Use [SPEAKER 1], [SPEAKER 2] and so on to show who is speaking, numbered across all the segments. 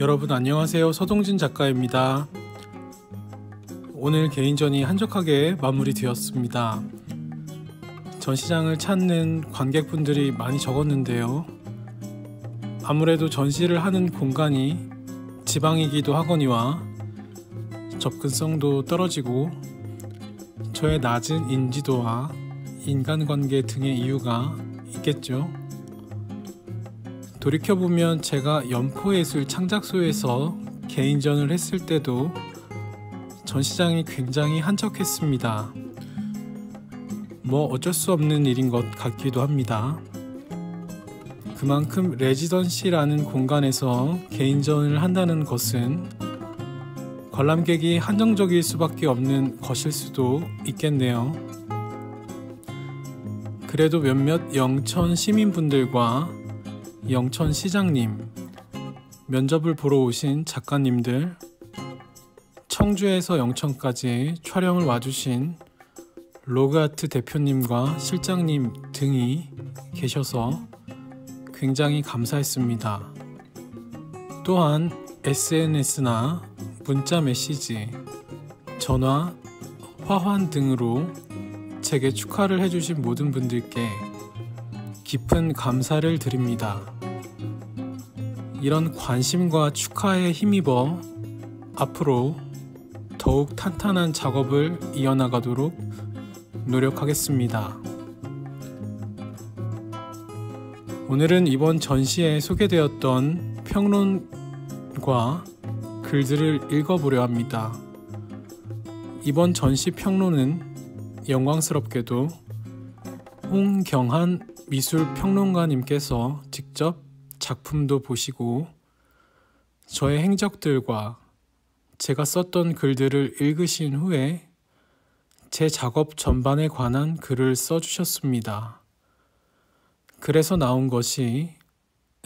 [SPEAKER 1] 여러분 안녕하세요. 서동진 작가입니다. 오늘 개인전이 한적하게 마무리되었습니다. 전시장을 찾는 관객분들이 많이 적었는데요. 아무래도 전시를 하는 공간이 지방이기도 하거니와 접근성도 떨어지고 저의 낮은 인지도와 인간관계 등의 이유가 있겠죠. 돌이켜보면 제가 연포예술 창작소에서 개인전을 했을 때도 전시장이 굉장히 한적했습니다. 뭐 어쩔 수 없는 일인 것 같기도 합니다. 그만큼 레지던시라는 공간에서 개인전을 한다는 것은 관람객이 한정적일 수밖에 없는 것일 수도 있겠네요. 그래도 몇몇 영천 시민분들과 영천 시장님, 면접을 보러 오신 작가님들, 청주에서 영천까지 촬영을 와주신 로그아트 대표님과 실장님 등이 계셔서 굉장히 감사했습니다. 또한 SNS나 문자 메시지, 전화, 화환 등으로 제게 축하를 해주신 모든 분들께 깊은 감사를 드립니다. 이런 관심과 축하에 힘입어 앞으로 더욱 탄탄한 작업을 이어나가도록 노력하겠습니다. 오늘은 이번 전시에 소개되었던 평론과 글들을 읽어보려 합니다. 이번 전시 평론은 영광스럽게도 홍경한 미술 평론가님께서 직접 작품도 보시고 저의 행적들과 제가 썼던 글들을 읽으신 후에 제 작업 전반에 관한 글을 써주셨습니다. 그래서 나온 것이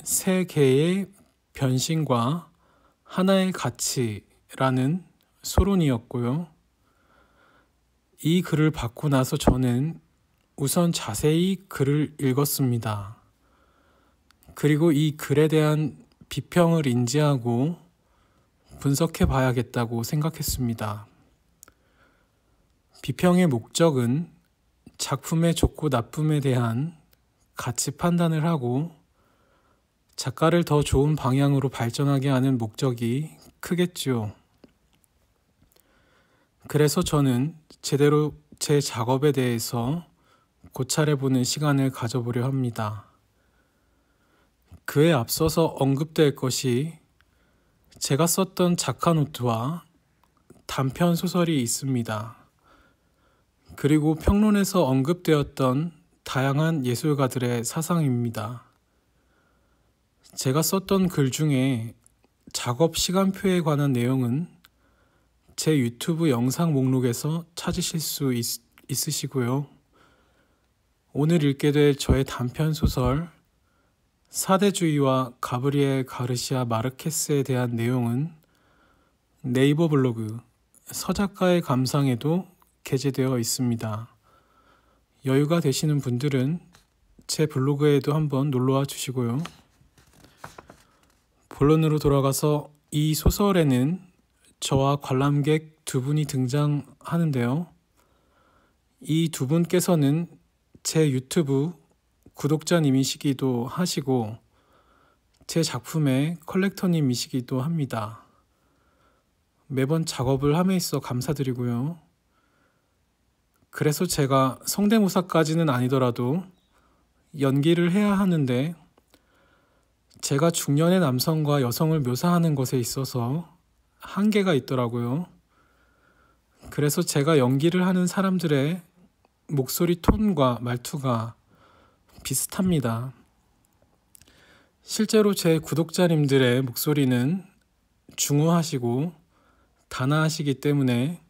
[SPEAKER 1] 세 개의 변신과 하나의 가치라는 소론이었고요. 이 글을 받고 나서 저는 우선 자세히 글을 읽었습니다. 그리고 이 글에 대한 비평을 인지하고 분석해 봐야겠다고 생각했습니다. 비평의 목적은 작품의 좋고 나쁨에 대한 가치 판단을 하고 작가를 더 좋은 방향으로 발전하게 하는 목적이 크겠지요. 그래서 저는 제대로 제 작업에 대해서 고찰해보는 시간을 가져보려 합니다. 그에 앞서서 언급될 것이 제가 썼던 작가노트와 단편 소설이 있습니다. 그리고 평론에서 언급되었던 다양한 예술가들의 사상입니다. 제가 썼던 글 중에 작업 시간표에 관한 내용은 제 유튜브 영상 목록에서 찾으실 수 있, 있으시고요. 오늘 읽게 될 저의 단편 소설 사대주의와 가브리엘 가르시아 마르케스에 대한 내용은 네이버 블로그 서작가의 감상에도 게재되어 있습니다. 여유가 되시는 분들은 제 블로그에도 한번 놀러와 주시고요. 본론으로 돌아가서 이 소설에는 저와 관람객 두 분이 등장하는데요. 이 두 분께서는 제 유튜브 구독자님이시기도 하시고 제 작품의 컬렉터님이시기도 합니다. 매번 작업을 함에 있어 감사드리고요. 그래서 제가 성대모사까지는 아니더라도 연기를 해야 하는데 제가 중년의 남성과 여성을 묘사하는 것에 있어서 한계가 있더라고요. 그래서 제가 연기를 하는 사람들의 목소리 톤과 말투가 비슷합니다. 실제로 제 구독자님들의 목소리는 중후하시고 단아하시기 때문에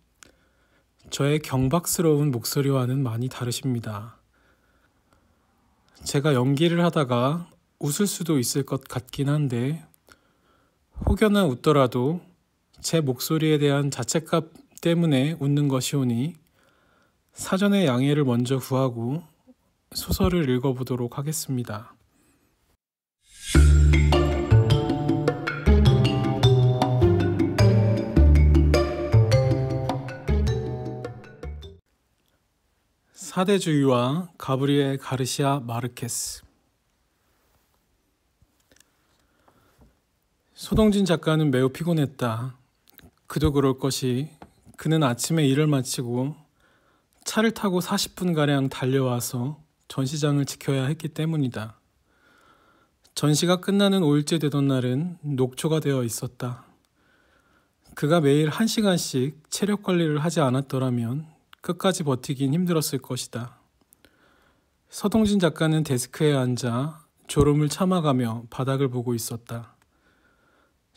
[SPEAKER 1] 저의 경박스러운 목소리와는 많이 다르십니다. 제가 연기를 하다가 웃을 수도 있을 것 같긴 한데 혹여나 웃더라도 제 목소리에 대한 자책감 때문에 웃는 것이오니 사전에 양해를 먼저 구하고 소설을 읽어보도록 하겠습니다. 사대주의와 가브리엘 가르시아 마르케스 소동진 작가는 매우 피곤했다. 그도 그럴 것이 그는 아침에 일을 마치고 차를 타고 40분가량 달려와서 전시장을 지켜야 했기 때문이다. 전시가 끝나는 5일째 되던 날은 녹초가 되어 있었다. 그가 매일 1시간씩 체력 관리를 하지 않았더라면 끝까지 버티긴 힘들었을 것이다. 서동진 작가는 데스크에 앉아 졸음을 참아가며 바닥을 보고 있었다.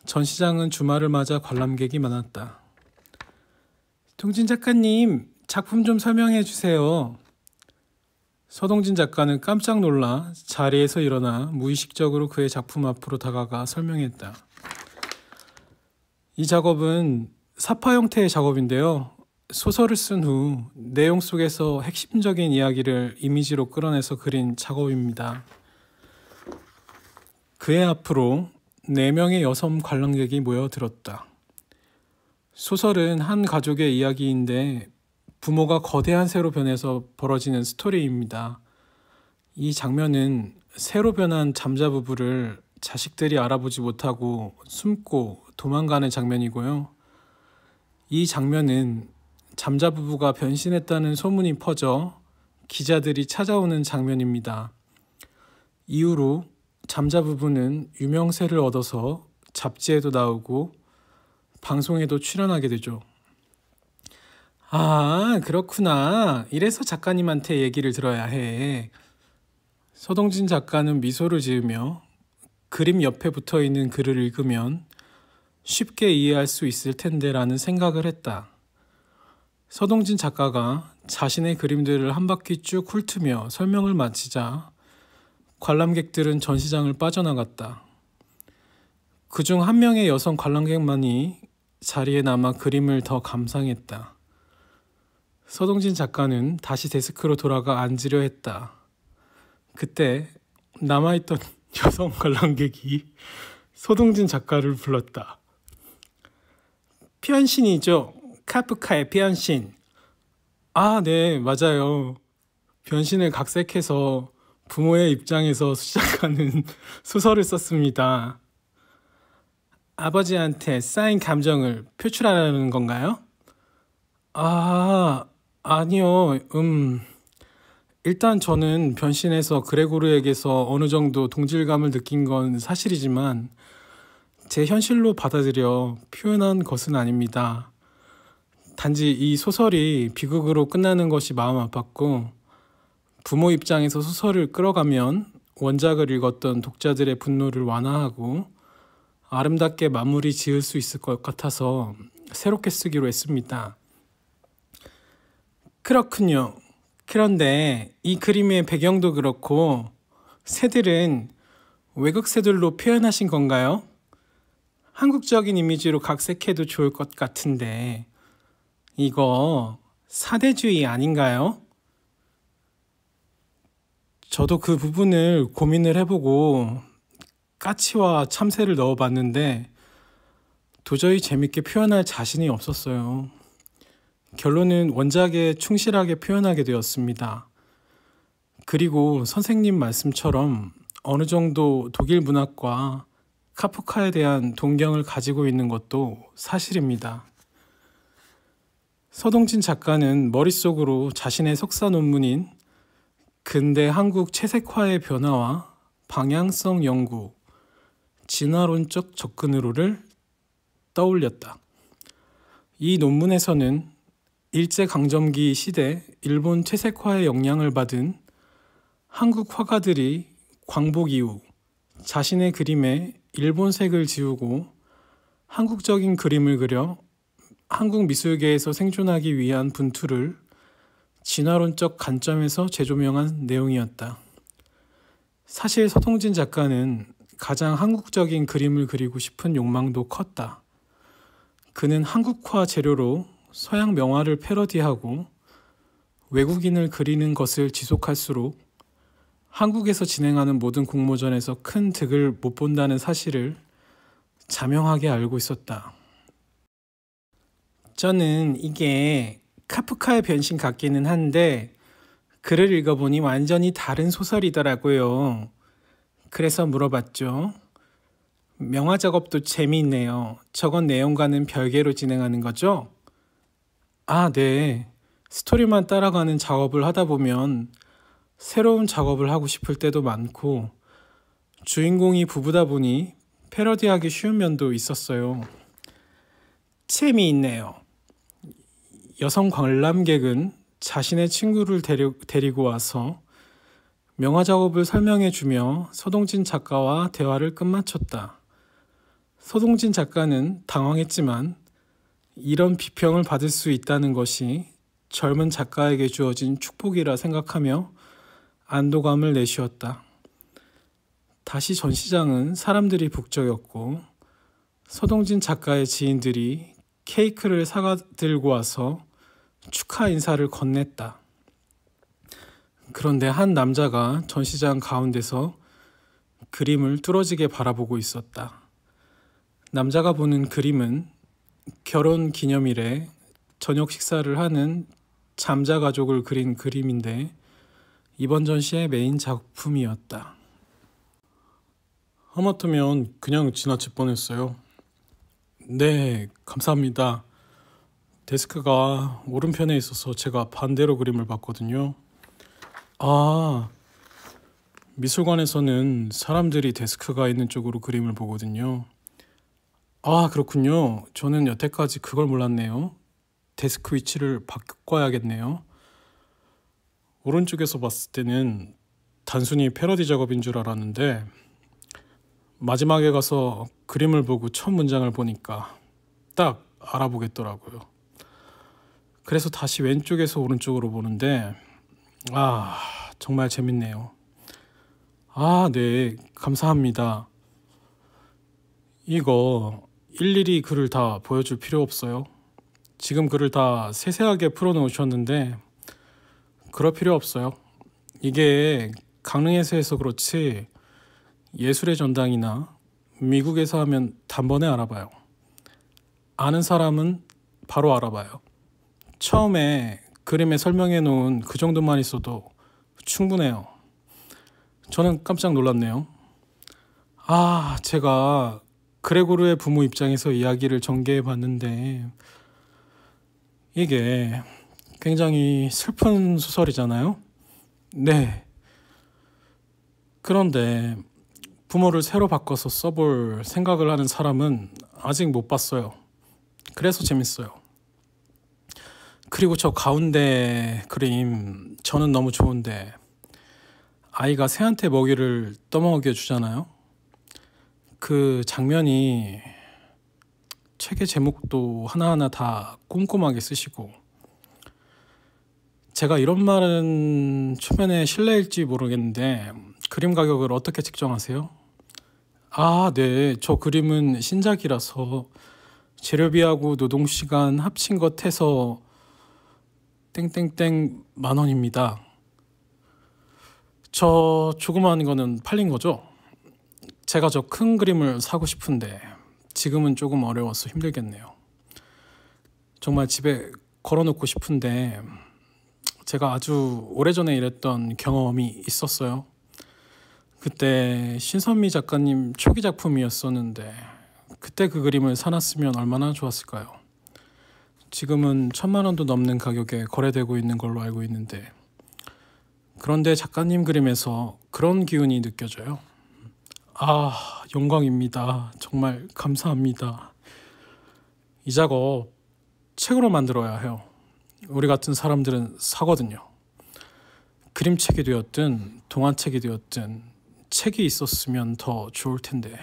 [SPEAKER 1] 전시장은 주말을 맞아 관람객이 많았다. 동진 작가님, 작품 좀 설명해 주세요. 서동진 작가는 깜짝 놀라 자리에서 일어나 무의식적으로 그의 작품 앞으로 다가가 설명했다. 이 작업은 사파 형태의 작업인데요. 소설을 쓴 후 내용 속에서 핵심적인 이야기를 이미지로 끌어내서 그린 작업입니다. 그의 앞으로 4명의 여성 관람객이 모여들었다. 소설은 한 가족의 이야기인데 부모가 거대한 새로 변해서 벌어지는 스토리입니다. 이 장면은 새로 변한 잠자 부부를 자식들이 알아보지 못하고 숨고 도망가는 장면이고요. 이 장면은 잠자 부부가 변신했다는 소문이 퍼져 기자들이 찾아오는 장면입니다. 이후로 잠자 부부는 유명세를 얻어서 잡지에도 나오고 방송에도 출연하게 되죠. 아, 그렇구나. 이래서 작가님한테 얘기를 들어야 해. 서동진 작가는 미소를 지으며 그림 옆에 붙어 있는 글을 읽으면 쉽게 이해할 수 있을 텐데라는 생각을 했다. 서동진 작가가 자신의 그림들을 한 바퀴 쭉 훑으며 설명을 마치자 관람객들은 전시장을 빠져나갔다. 그 중 한 명의 여성 관람객만이 자리에 남아 그림을 더 감상했다. 서동진 작가는 다시 데스크로 돌아가 앉으려 했다. 그때 남아있던 여성 관람객이 서동진 작가를 불렀다. 변신이죠. 카프카의 변신. 아, 네, 맞아요. 변신을 각색해서 부모의 입장에서 시작하는 소설을 썼습니다. 아버지한테 쌓인 감정을 표출하라는 건가요? 아, 아니요. 음. 일단 저는 변신해서 그레고르에게서 어느 정도 동질감을 느낀 건 사실이지만 제 현실로 받아들여 표현한 것은 아닙니다. 단지 이 소설이 비극으로 끝나는 것이 마음 아팠고 부모 입장에서 소설을 끌어가면 원작을 읽었던 독자들의 분노를 완화하고 아름답게 마무리 지을 수 있을 것 같아서 새롭게 쓰기로 했습니다. 그렇군요. 그런데 이 그림의 배경도 그렇고 새들은 외국 새들로 표현하신 건가요? 한국적인 이미지로 각색해도 좋을 것 같은데 이거 사대주의 아닌가요? 저도 그 부분을 고민을 해보고 까치와 참새를 넣어봤는데 도저히 재밌게 표현할 자신이 없었어요. 결론은 원작에 충실하게 표현하게 되었습니다. 그리고 선생님 말씀처럼 어느 정도 독일 문학과 카프카에 대한 동경을 가지고 있는 것도 사실입니다. 서동진 작가는 머릿속으로 자신의 석사 논문인 근대 한국 채색화의 변화와 방향성 연구, 진화론적 접근으로를 떠올렸다. 이 논문에서는 일제강점기 시대 일본 채색화의 영향을 받은 한국 화가들이 광복 이후 자신의 그림에 일본색을 지우고 한국적인 그림을 그려 한국 미술계에서 생존하기 위한 분투를 진화론적 관점에서 재조명한 내용이었다. 사실 서동진 작가는 가장 한국적인 그림을 그리고 싶은 욕망도 컸다. 그는 한국화 재료로 서양 명화를 패러디하고 외국인을 그리는 것을 지속할수록 한국에서 진행하는 모든 공모전에서 큰 득을 못 본다는 사실을 자명하게 알고 있었다. 저는 이게 카프카의 변신 같기는 한데 글을 읽어보니 완전히 다른 소설이더라고요. 그래서 물어봤죠. 명화 작업도 재미있네요. 저건 내용과는 별개로 진행하는 거죠? 아, 네. 스토리만 따라가는 작업을 하다 보면 새로운 작업을 하고 싶을 때도 많고 주인공이 부부다 보니 패러디하기 쉬운 면도 있었어요. 재미있네요. 여성 관람객은 자신의 친구를 데리고 와서 명화 작업을 설명해 주며 서동진 작가와 대화를 끝마쳤다. 서동진 작가는 당황했지만 이런 비평을 받을 수 있다는 것이 젊은 작가에게 주어진 축복이라 생각하며 안도감을 내쉬었다. 다시 전시장은 사람들이 북적였고 서동진 작가의 지인들이 케이크를 사가 들고 와서 축하 인사를 건넸다. 그런데 한 남자가 전시장 가운데서 그림을 뚫어지게 바라보고 있었다. 남자가 보는 그림은 결혼 기념일에 저녁 식사를 하는 잠자 가족을 그린 그림인데 이번 전시의 메인 작품이었다. 하마터면 그냥 지나칠 뻔했어요. 네, 감사합니다. 데스크가 오른편에 있어서 제가 반대로 그림을 봤거든요. 아, 미술관에서는 사람들이 데스크가 있는 쪽으로 그림을 보거든요. 아, 그렇군요. 저는 여태까지 그걸 몰랐네요. 데스크 위치를 바꿔야겠네요. 오른쪽에서 봤을 때는 단순히 패러디 작업인 줄 알았는데 마지막에 가서 그림을 보고 첫 문장을 보니까 딱 알아보겠더라고요. 그래서 다시 왼쪽에서 오른쪽으로 보는데 아 정말 재밌네요. 아네 감사합니다. 이거 일일이 글을 다 보여줄 필요 없어요. 지금 글을 다 세세하게 풀어놓으셨는데 그럴 필요 없어요. 이게 강릉에서 해서 그렇지 예술의 전당이나 미국에서 하면 단번에 알아봐요. 아는 사람은 바로 알아봐요. 처음에 그림에 설명해 놓은 그 정도만 있어도 충분해요. 저는 깜짝 놀랐네요. 아, 제가 그레고르의 부모 입장에서 이야기를 전개해 봤는데 이게 굉장히 슬픈 소설이잖아요. 네. 그런데 부모를 새로 바꿔서 써볼 생각을 하는 사람은 아직 못 봤어요. 그래서 재밌어요. 그리고 저 가운데 그림 저는 너무 좋은데 아이가 새한테 먹이를 떠먹여 주잖아요. 그 장면이 책의 제목도 하나하나 다 꼼꼼하게 쓰시고 제가 이런 말은 초면에 실례일지 모르겠는데 그림 가격을 어떻게 측정하세요? 아, 네. 저 그림은 신작이라서 재료비하고 노동시간 합친 것 해서 땡땡땡 만 원입니다. 저 조그만 거는 팔린 거죠? 제가 저 큰 그림을 사고 싶은데 지금은 조금 어려워서 힘들겠네요. 정말 집에 걸어놓고 싶은데 제가 아주 오래전에 일했던 경험이 있었어요. 그때 신선미 작가님 초기 작품이었었는데 그때 그 그림을 사놨으면 얼마나 좋았을까요? 지금은 천만 원도 넘는 가격에 거래되고 있는 걸로 알고 있는데 그런데 작가님 그림에서 그런 기운이 느껴져요. 아, 영광입니다. 정말 감사합니다. 이 작업 책으로 만들어야 해요. 우리 같은 사람들은 사거든요. 그림책이 되었든 동화책이 되었든 책이 있었으면 더 좋을 텐데.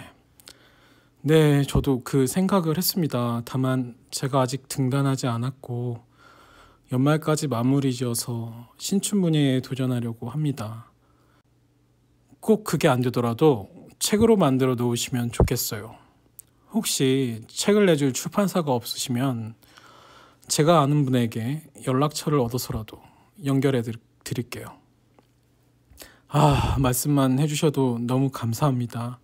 [SPEAKER 1] 네, 저도 그 생각을 했습니다. 다만 제가 아직 등단하지 않았고 연말까지 마무리 지어서 신춘문예에 도전하려고 합니다. 꼭 그게 안 되더라도 책으로 만들어 놓으시면 좋겠어요. 혹시 책을 내줄 출판사가 없으시면 제가 아는 분에게 연락처를 얻어서라도 연결해 드릴게요. 아, 말씀만 해주셔도 너무 감사합니다.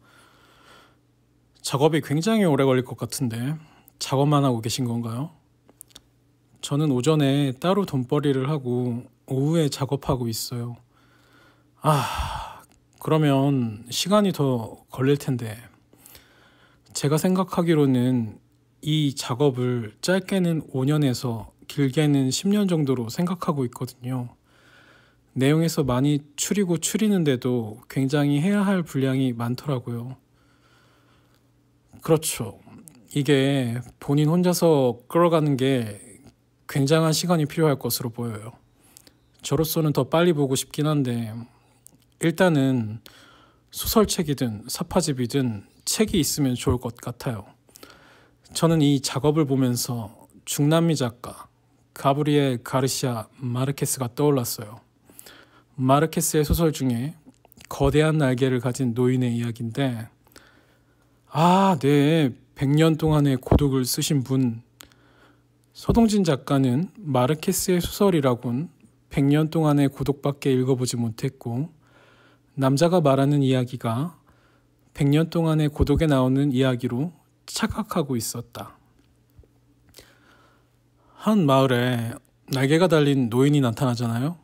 [SPEAKER 1] 작업이 굉장히 오래 걸릴 것 같은데 작업만 하고 계신 건가요? 저는 오전에 따로 돈벌이를 하고 오후에 작업하고 있어요. 아, 그러면 시간이 더 걸릴 텐데 제가 생각하기로는 이 작업을 짧게는 5년에서 길게는 10년 정도로 생각하고 있거든요. 내용에서 많이 추리고 추리는데도 굉장히 해야 할 분량이 많더라고요. 그렇죠. 이게 본인 혼자서 끌어가는 게 굉장한 시간이 필요할 것으로 보여요. 저로서는 더 빨리 보고 싶긴 한데 일단은 소설책이든 사파집이든 책이 있으면 좋을 것 같아요. 저는 이 작업을 보면서 중남미 작가 가브리엘 가르시아 마르케스가 떠올랐어요. 마르케스의 소설 중에 거대한 날개를 가진 노인의 이야기인데 아, 네. 100년 동안의 고독을 쓰신 분 서동진 작가는 마르케스의 소설이라곤 100년 동안의 고독밖에 읽어보지 못했고 남자가 말하는 이야기가 100년 동안의 고독에 나오는 이야기로 착각하고 있었다. 한 마을에 날개가 달린 노인이 나타나잖아요.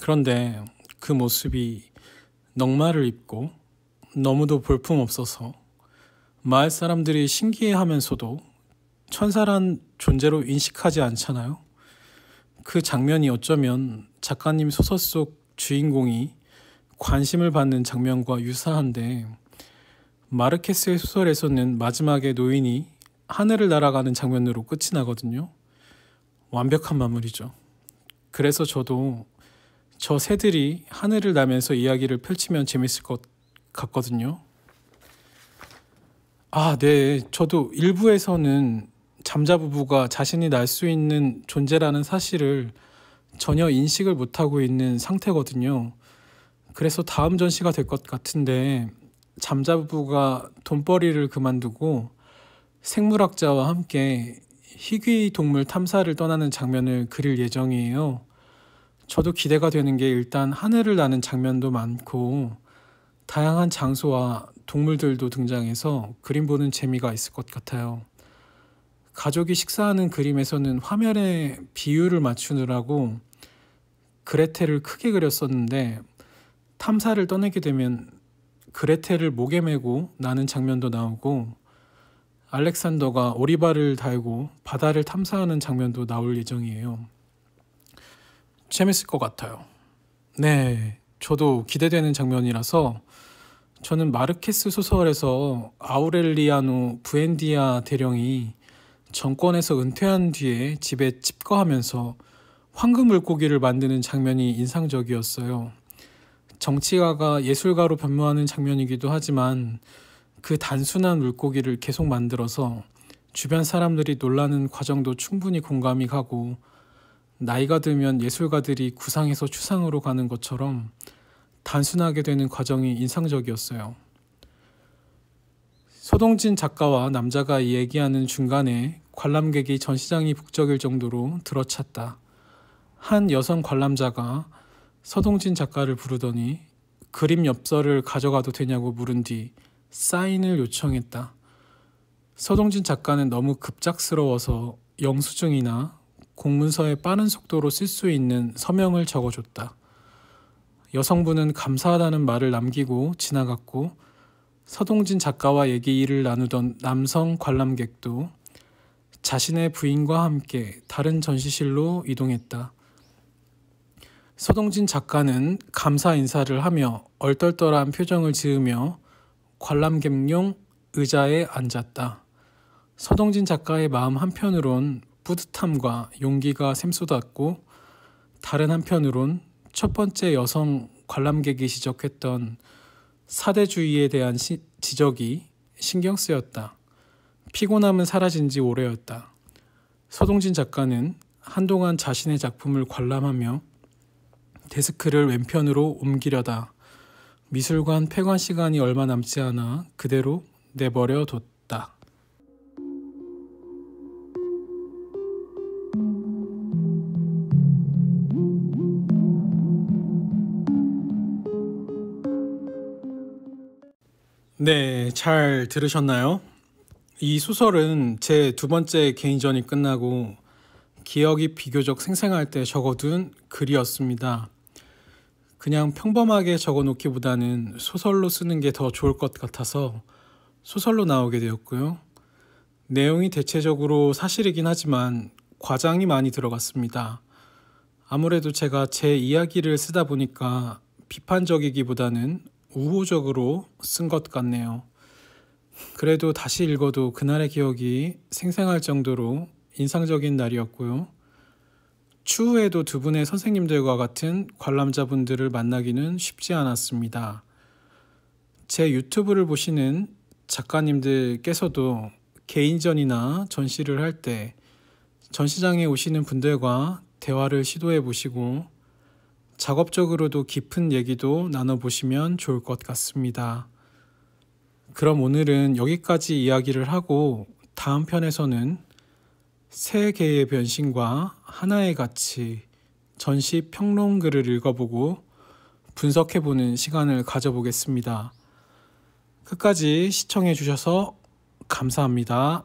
[SPEAKER 1] 그런데 그 모습이 넝마를 입고 너무도 볼품없어서 마을 사람들이 신기해하면서도 천사란 존재로 인식하지 않잖아요. 그 장면이 어쩌면 작가님 소설 속 주인공이 관심을 받는 장면과 유사한데 마르케스의 소설에서는 마지막에 노인이 하늘을 날아가는 장면으로 끝이 나거든요. 완벽한 마무리죠. 그래서 저도 저 새들이 하늘을 나면서 이야기를 펼치면 재밌을 것 같거든요. 아, 네. 저도 일부에서는 잠자부부가 자신이 날 수 있는 존재라는 사실을 전혀 인식을 못하고 있는 상태거든요. 그래서 다음 전시가 될 것 같은데 잠자부가 돈벌이를 그만두고 생물학자와 함께 희귀 동물 탐사를 떠나는 장면을 그릴 예정이에요. 저도 기대가 되는 게 일단 하늘을 나는 장면도 많고 다양한 장소와 동물들도 등장해서 그림 보는 재미가 있을 것 같아요. 가족이 식사하는 그림에서는 화면에 비율을 맞추느라고 그레텔을 크게 그렸었는데 탐사를 떠내게 되면 그레텔을 목에 메고 나는 장면도 나오고 알렉산더가 오리발을 달고 바다를 탐사하는 장면도 나올 예정이에요. 재밌을 것 같아요. 네, 저도 기대되는 장면이라서 저는 마르케스 소설에서 아우렐리아노 부엔디아 대령이 정권에서 은퇴한 뒤에 집에 집거하면서 황금 물고기를 만드는 장면이 인상적이었어요. 정치가가 예술가로 변모하는 장면이기도 하지만 그 단순한 물고기를 계속 만들어서 주변 사람들이 놀라는 과정도 충분히 공감이 가고 나이가 들면 예술가들이 구상에서 추상으로 가는 것처럼 단순하게 되는 과정이 인상적이었어요. 소동진 작가와 남자가 얘기하는 중간에 관람객이 전시장이 북적일 정도로 들어찼다. 한 여성 관람자가 서동진 작가를 부르더니 그림 엽서를 가져가도 되냐고 물은 뒤 사인을 요청했다. 서동진 작가는 너무 급작스러워서 영수증이나 공문서에 빠른 속도로 쓸 수 있는 서명을 적어줬다. 여성분은 감사하다는 말을 남기고 지나갔고 서동진 작가와 얘기를 나누던 남성 관람객도 자신의 부인과 함께 다른 전시실로 이동했다. 소동진 작가는 감사 인사를 하며 얼떨떨한 표정을 지으며 관람객용 의자에 앉았다. 소동진 작가의 마음 한편으론 뿌듯함과 용기가 샘솟았고 다른 한편으론 첫 번째 여성 관람객이 지적했던 사대주의에 대한 시, 지적이 신경 쓰였다. 피곤함은 사라진 지 오래였다. 소동진 작가는 한동안 자신의 작품을 관람하며 데스크를 왼편으로 옮기려다 미술관 폐관 시간이 얼마 남지 않아 그대로 내버려 뒀다. 네, 잘 들으셨나요? 이 소설은 제 두 번째 개인전이 끝나고 기억이 비교적 생생할 때 적어둔 글이었습니다. 그냥 평범하게 적어 놓기보다는 소설로 쓰는 게 더 좋을 것 같아서 소설로 나오게 되었고요. 내용이 대체적으로 사실이긴 하지만 과장이 많이 들어갔습니다. 아무래도 제가 제 이야기를 쓰다 보니까 비판적이기보다는 우호적으로 쓴 것 같네요. 그래도 다시 읽어도 그날의 기억이 생생할 정도로 인상적인 날이었고요. 추후에도 두 분의 선생님들과 같은 관람자분들을 만나기는 쉽지 않았습니다. 제 유튜브를 보시는 작가님들께서도 개인전이나 전시를 할 때 전시장에 오시는 분들과 대화를 시도해 보시고 작업적으로도 깊은 얘기도 나눠보시면 좋을 것 같습니다. 그럼 오늘은 여기까지 이야기를 하고 다음 편에서는 세 개의 변신과 하나의 가치 전시 평론글을 읽어보고 분석해보는 시간을 가져보겠습니다. 끝까지 시청해주셔서 감사합니다.